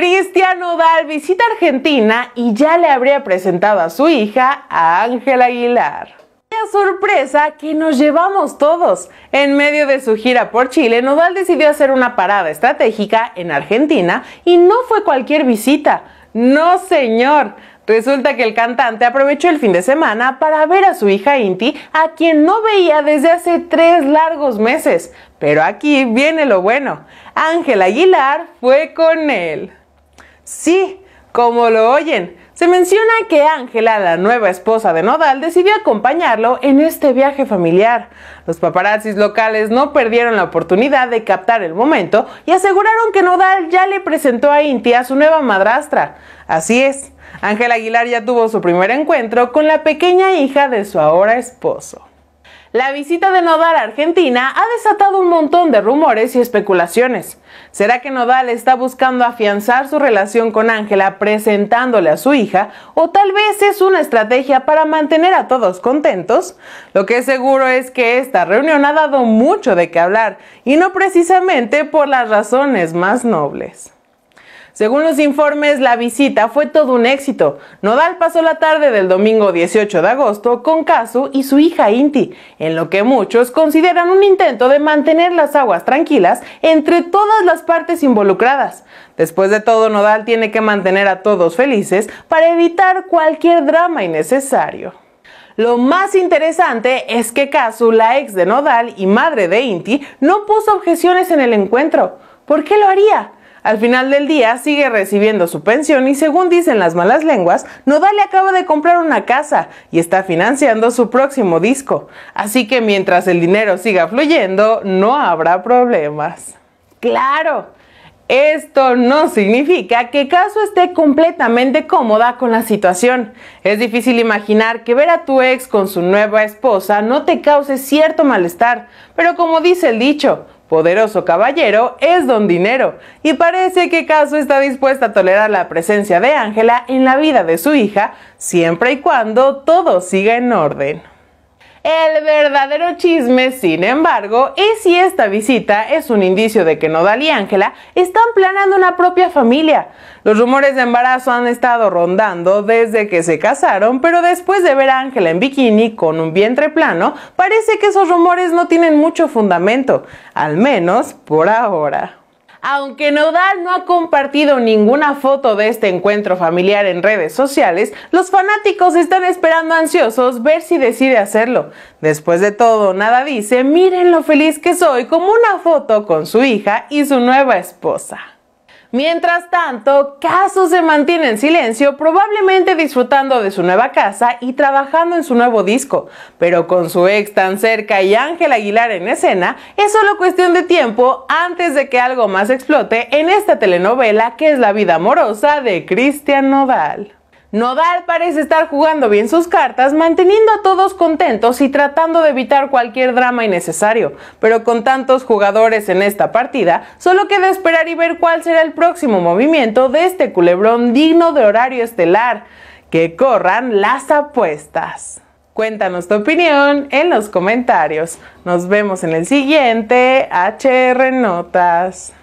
Cristian Nodal visita Argentina y ya le habría presentado a su hija, a Ángela Aguilar. ¡Qué sorpresa que nos llevamos todos. En medio de su gira por Chile, Nodal decidió hacer una parada estratégica en Argentina y no fue cualquier visita. No, señor. Resulta que el cantante aprovechó el fin de semana para ver a su hija Inti, a quien no veía desde hace tres largos meses. Pero aquí viene lo bueno. Ángela Aguilar fue con él. Sí, como lo oyen, se menciona que Ángela, la nueva esposa de Nodal, decidió acompañarlo en este viaje familiar. Los paparazzis locales no perdieron la oportunidad de captar el momento y aseguraron que Nodal ya le presentó a Inti a su nueva madrastra. Así es, Ángela Aguilar ya tuvo su primer encuentro con la pequeña hija de su ahora esposo. La visita de Nodal a Argentina ha desatado un montón de rumores y especulaciones. ¿Será que Nodal está buscando afianzar su relación con Ángela presentándole a su hija? ¿O tal vez es una estrategia para mantener a todos contentos? Lo que es seguro es que esta reunión ha dado mucho de qué hablar, y no precisamente por las razones más nobles. Según los informes, la visita fue todo un éxito. Nodal pasó la tarde del domingo 18 de agosto con Kazu y su hija Inti, en lo que muchos consideran un intento de mantener las aguas tranquilas entre todas las partes involucradas. Después de todo, Nodal tiene que mantener a todos felices para evitar cualquier drama innecesario. Lo más interesante es que Kazu, la ex de Nodal y madre de Inti, no puso objeciones en el encuentro. ¿Por qué lo haría? Al final del día sigue recibiendo su pensión y según dicen las malas lenguas, Nodal le acaba de comprar una casa y está financiando su próximo disco. Así que mientras el dinero siga fluyendo, no habrá problemas. ¡Claro! Esto no significa que Caso esté completamente cómoda con la situación. Es difícil imaginar que ver a tu ex con su nueva esposa no te cause cierto malestar, pero como dice el dicho, Poderoso caballero es don dinero y parece que Caso está dispuesta a tolerar la presencia de Ángela en la vida de su hija siempre y cuando todo siga en orden. El verdadero chisme, sin embargo, es si esta visita es un indicio de que Nodal y Ángela están planeando una propia familia. Los rumores de embarazo han estado rondando desde que se casaron, pero después de ver a Ángela en bikini con un vientre plano, parece que esos rumores no tienen mucho fundamento, al menos por ahora. Aunque Nodal no ha compartido ninguna foto de este encuentro familiar en redes sociales, los fanáticos están esperando ansiosos ver si decide hacerlo. Después de todo, nada dice, miren lo feliz que soy, como una foto con su hija y su nueva esposa. Mientras tanto, Caso se mantiene en silencio, probablemente disfrutando de su nueva casa y trabajando en su nuevo disco. Pero con su ex tan cerca y Ángel Aguilar en escena, es solo cuestión de tiempo antes de que algo más explote en esta telenovela que es la vida amorosa de Cristian Nodal. Nodal parece estar jugando bien sus cartas, manteniendo a todos contentos y tratando de evitar cualquier drama innecesario, pero con tantos jugadores en esta partida, solo queda esperar y ver cuál será el próximo movimiento de este culebrón digno de horario estelar. Que corran las apuestas. Cuéntanos tu opinión en los comentarios. Nos vemos en el siguiente HR Notas.